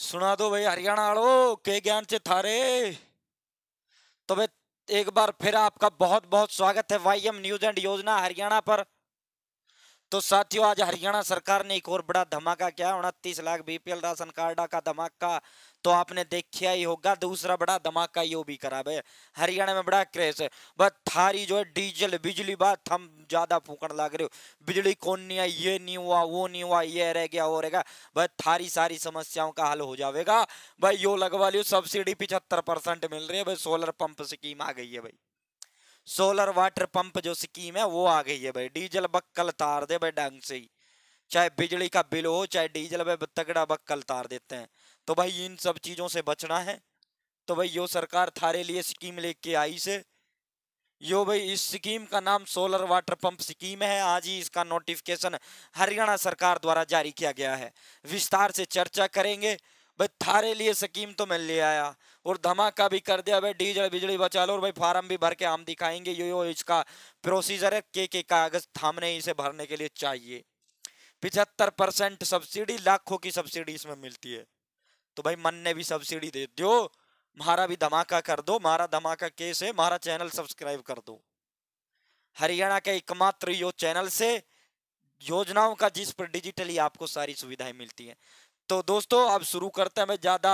सुना दो भाई हरियाणा वालों के ज्ञान से थारे तो भाई एक बार फिर आपका बहुत बहुत स्वागत है वाई एम न्यूज एंड योजना हरियाणा पर तो साथियों आज हरियाणा सरकार ने एक और बड़ा धमाका किया उनतीस लाख बीपीएल राशन कार्ड का धमाका तो आपने देखा ही होगा दूसरा बड़ा धमाका यो भी करा भाई हरियाणा में बड़ा क्रेस है बस थारी जो है डीजल बिजली बात हम ज्यादा फूकड़ लग रहे हो बिजली कौन नहीं आई ये नहीं हुआ वो नहीं हुआ ये रह गया वो रहेगा भाई थारी सारी समस्याओं का हल हो जाएगा भाई यो लगवा लियो सब्सिडी पिछहत्तर परसेंट मिल रही है भाई सोलर पंप स्कीम आ गई है भाई सोलर वाटर पंप जो स्कीम है वो आ गई है भाई डीजल बक्कल तार दे भाई ढंग से चाहे बिजली का बिल हो चाहे डीजल भाई तगड़ा बक्कल तार देते हैं तो भाई इन सब चीज़ों से बचना है तो भाई यो सरकार थारे लिए स्कीम लेके आई से यो भाई इस स्कीम का नाम सोलर वाटर पंप स्कीम है आज ही इसका नोटिफिकेशन हरियाणा सरकार द्वारा जारी किया गया है विस्तार से चर्चा करेंगे भाई थारे लिए स्कीम तो मैं ले आया और धमाका भी कर दिया भाई डीजल बिजली बचा लो और भाई फार्म भी भर के हम दिखाएंगे यो यो इसका प्रोसीजर है के के कागज थामने इसे भरने के लिए चाहिए पिछहत्तर परसेंट सब्सिडी लाखों की सब्सिडी इसमें मिलती है तो भाई मन ने भी सब्सिडी दे दो मारा भी धमाका कर दो मारा धमाका केस है मारा चैनल सब्सक्राइब कर दो हरियाणा के एकमात्र यो चैनल से योजनाओं का जिस पर डिजिटली आपको सारी सुविधाएं मिलती हैं तो दोस्तों अब शुरू करते हैं मैं ज़्यादा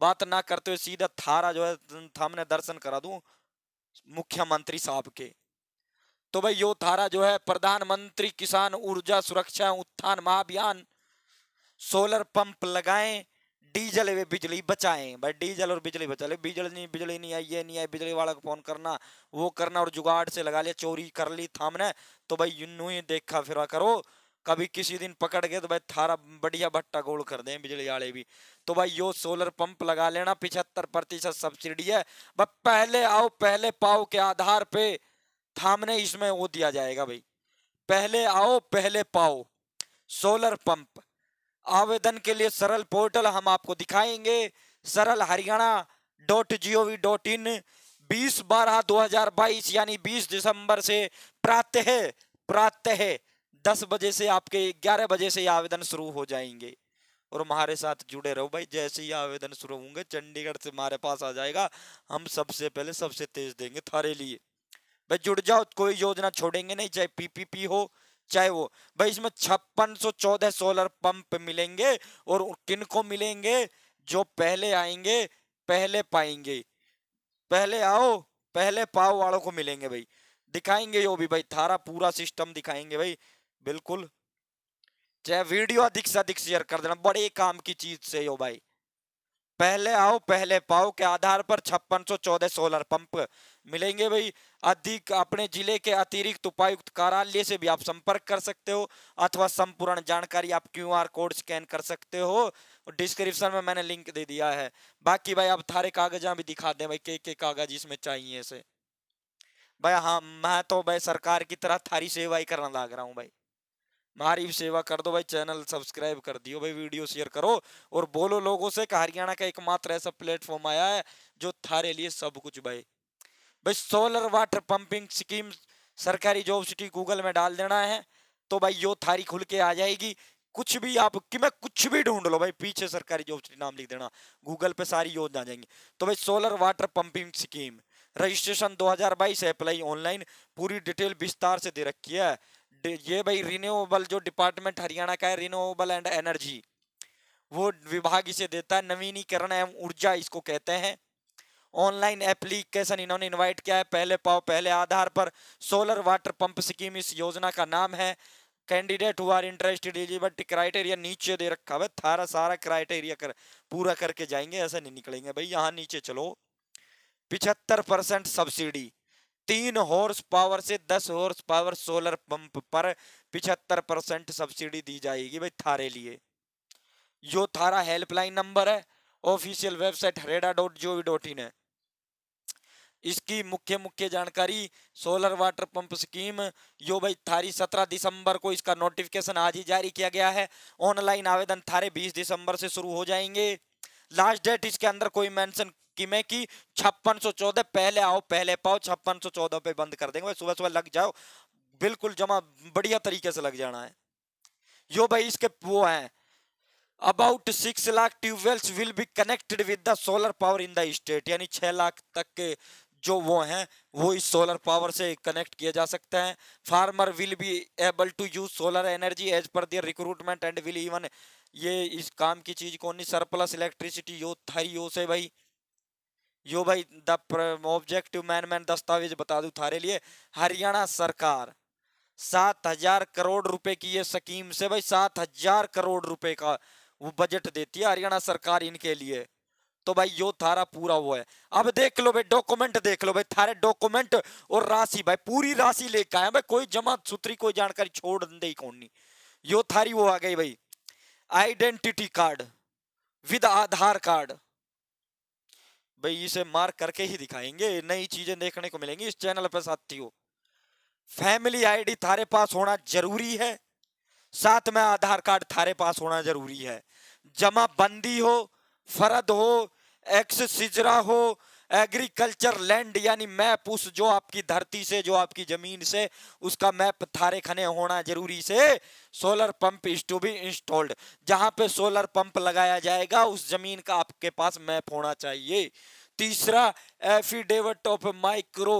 बात ना करते हुए सीधा थारा जो है हमने दर्शन करा दू मुख्यमंत्री साहब के तो भाई यो थारा जो है प्रधानमंत्री किसान ऊर्जा सुरक्षा उत्थान महाअभियान सोलर पंप लगाएं डीजल वे बिजली बचाएं भाई डीजल और बिजली बचा ले बिजली नहीं बिजली नहीं आई ये नहीं आई बिजली वाला को फोन करना वो करना और जुगाड़ से लगा लिया चोरी कर ली थामने तो भाई यूनू ही देखा फिरा करो कभी किसी दिन पकड़ गए तो भाई थारा बढ़िया भट्टा गोल कर दें बिजली वाले भी तो भाई यो सोलर पंप लगा लेना पिछहत्तर प्रतिशत सब्सिडी है भाई पहले आओ पहले पाओ के आधार पे थामने इसमें वो दिया जाएगा भाई पहले आओ पहले पाओ सोलर पंप आवेदन के लिए सरल पोर्टल हम आपको दिखाएंगे Saral Haryana dot G O V dot in बीस बारह दो हजार बाईस यानी बीस दिसंबर से प्रातः प्रातः दस बजे से आपके ग्यारह बजे से आवेदन शुरू हो जाएंगे और हमारे साथ जुड़े रहो भाई जैसे ही आवेदन शुरू होंगे चंडीगढ़ से हमारे पास आ जाएगा हम सबसे पहले सबसे तेज देंगे थारे लिए भाई जुड़ जाओ कोई योजना छोड़ेंगे नहीं चाहे पीपीपी हो चाहे वो भाई इसमें छप्पन सौ चौदह सोलर पंप मिलेंगे और किन को मिलेंगे जो पहले आएंगे पहले पाएंगे पहले आओ पहले पाओ वालों को मिलेंगे भाई दिखाएंगे यो भी भाई थारा पूरा सिस्टम दिखाएंगे भाई बिल्कुल चाहे वीडियो अधिक से अधिक शेयर कर देना बड़े काम की चीज से हो भाई पहले आओ पहले पाओ के आधार पर छप्पन सौ चौदह सोलर पंप मिलेंगे भाई अधिक अपने जिले के अतिरिक्त उपायुक्त कार्यालय से भी आप संपर्क कर सकते हो अथवा संपूर्ण जानकारी आप क्यूआर कोड स्कैन कर सकते हो डिस्क्रिप्शन में मैंने लिंक दे दिया है बाकी भाई आप थारे कागजा भी दिखा दें भाई के के कागज इसमें चाहिए से भाई हाँ मैं तो भाई सरकार की तरह थारी ही करना लाग रहा हूँ भाई हमारी सेवा कर दो भाई चैनल सब्सक्राइब कर दियो भाई वीडियो शेयर करो और बोलो लोगों से कि हरियाणा का एकमात्र ऐसा प्लेटफॉर्म आया है जो थारे लिए सब कुछ भाई भाई सोलर वाटर पंपिंग स्कीम सरकारी जॉब सिटी गूगल में डाल देना है तो भाई यो थारी खुल के आ जाएगी कुछ भी आप कि मैं कुछ भी ढूंढ लो भाई पीछे सरकारी जॉब सिटी नाम लिख देना गूगल पे सारी योजना आ जाएंगी तो भाई solar water pumping scheme registration 2022 apply online पूरी डिटेल विस्तार से दे रखी है ये भाई रिन्यूएबल जो डिपार्टमेंट हरियाणा का है रिन्यूएबल एंड एनर्जी वो विभाग इसे देता है नवीनीकरण एवं ऊर्जा इसको कहते हैं ऑनलाइन एप्लीकेशन इन्होंने इनवाइट किया है पहले पाओ पहले आधार पर सोलर वाटर पंप स्कीम इस योजना का नाम है कैंडिडेट हुआ इंटरेस्टेड एलिजिबिलिटी क्राइटेरिया नीचे दे रखा है थारा सारा क्राइटेरिया कर पूरा करके जाएंगे ऐसे नहीं निकलेंगे भाई यहाँ नीचे चलो पिछहत्तर परसेंट सब्सिडी तीन हॉर्स पावर से दस हॉर्स पावर सोलर पंप पर पिछहत्तर परसेंट सब्सिडी दी जाएगी भाई थारे लिए जो थारा हेल्पलाइन नंबर है official website HAREDA dot G O dot in है इसकी मुख्य मुख्य जानकारी सोलर वाटर पंप स्कीम यो भाई थारी सत्रह दिसंबर को इसका नोटिफिकेशन आज ही जारी किया गया है ऑनलाइन आवेदन थारे बीस दिसंबर से शुरू हो जाएंगे लास्ट डेट इसके अंदर कोई मेंशन स्कीमें कि छप्पन सौ चौदह पहले आओ पहले पाओ छप्पन सौ चौदह पे बंद कर देंगे भाई सुबह सुबह लग जाओ बिल्कुल जमा बढ़िया तरीके से लग जाना है यो भाई इसके वो है about six lakh tubewells will be connected with the solar power in the state यानी छः लाख तक के जो वो हैं वो इस सोलर पावर से कनेक्ट किया जा सकते हैं farmer will be able to use solar energy as per their recruitment and will even ये इस काम की चीज़ कौन नहीं सरप्लस इलेक्ट्रिसिटी यो थाई यो से भाई यो भाई द ऑब्जेक्टिव मैन मैन दस्तावेज बता दू थारे लिए हरियाणा सरकार सात हजार करोड़ रुपए की ये स्कीम से भाई सात हजार करोड़ रुपए का वो बजट देती है हरियाणा सरकार इनके लिए तो भाई यो थारा पूरा हुआ है अब देख लो भाई डॉक्यूमेंट देख लो भाई थारे डॉक्यूमेंट और राशि भाई पूरी राशि लेकर आए भाई कोई जमा सूत्री कोई जानकारी छोड़ दे कौन नहीं यो थारी वो आ गई भाई identity card with Aadhaar card भाई इसे मार्क करके ही दिखाएंगे नई चीजें देखने को मिलेंगी इस चैनल पर साथियों फैमिली आईडी थारे पास होना जरूरी है साथ में आधार कार्ड थारे पास होना जरूरी है जमा बंदी हो फरद हो एक्स सिजरा हो एग्रीकल्चर लैंड यानी मैप उस जो आपकी धरती से जो आपकी जमीन से उसका मैप थारे खने होना जरूरी से solar pump is to be installed जहां पे सोलर पंप लगाया जाएगा उस जमीन का आपके पास मैप होना चाहिए तीसरा affidavit of micro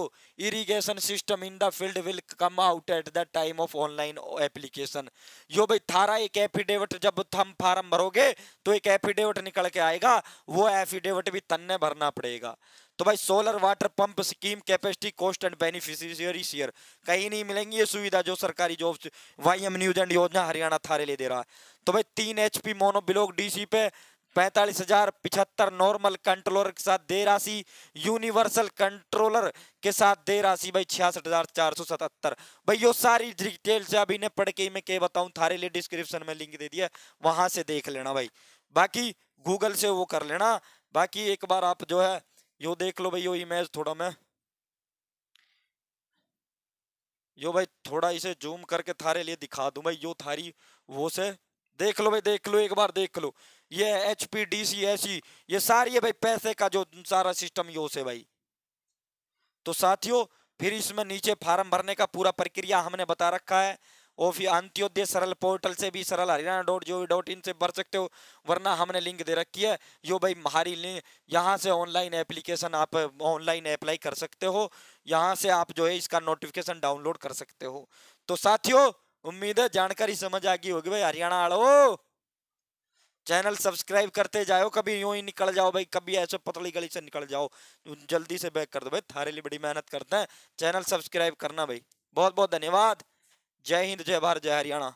irrigation system in the field will come out at the time of online application यो भाई थारा एक एफिडेविट जब थम फार्म भरोगे तो एक एफिडेविट निकल के आएगा वो एफिडेविट भी तन्ने भरना पड़ेगा तो भाई solar water pump scheme capacity cost and beneficiary share कहीं नहीं मिलेंगी ये सुविधा जो सरकारी job Y M news and योजना हरियाणा थारे ले दे रहा है तो भाई तीन H P mono block DC पे पैंतालीस हजार पिछहत्तर नॉर्मल कंट्रोलर के साथ दे राशि यूनिवर्सल कंट्रोलर के साथ दे राशि भाई छियासठ हजार चार सौ सतहत्तर भाई यो सारी डिटेल से अभी ने पढ़ के मैं क्या बताऊं थारे लिए डिस्क्रिप्शन में लिंक दे दिया वहां से देख लेना भाई बाकी गूगल से वो कर लेना बाकी एक बार आप जो है यो देख लो भाई यो इमेज थोड़ा मैं यो भाई थोड़ा इसे जूम करके थारे लिए दिखा दू भाई यो थारी वो से देख लो भाई देख लो एक बार देख लो ये H P D C S C ये सारी है भाई पैसे का जो सारा सिस्टम यो से भाई तो साथियों फिर इसमें नीचे फार्म भरने का पूरा प्रक्रिया हमने बता रखा है और फिर अंत्योदय सरल पोर्टल से भी Saral Haryana dot G dot in से भर सकते हो वरना हमने लिंक दे रखी है यो भाई हमारी लिंक यहाँ से ऑनलाइन एप्लीकेशन आप ऑनलाइन अप्लाई कर सकते हो यहाँ से आप जो है इसका नोटिफिकेशन डाउनलोड कर सकते हो तो साथियों उम्मीद है जानकारी समझ आ गई होगी भाई हरियाणा वालों चैनल सब्सक्राइब करते जाओ कभी यूं ही निकल जाओ भाई कभी ऐसे पतली गली से निकल जाओ जल्दी से बैक कर दो भाई थारे लिए बड़ी मेहनत करते हैं चैनल सब्सक्राइब करना भाई बहुत बहुत धन्यवाद जय हिंद जय भारत जय हरियाणा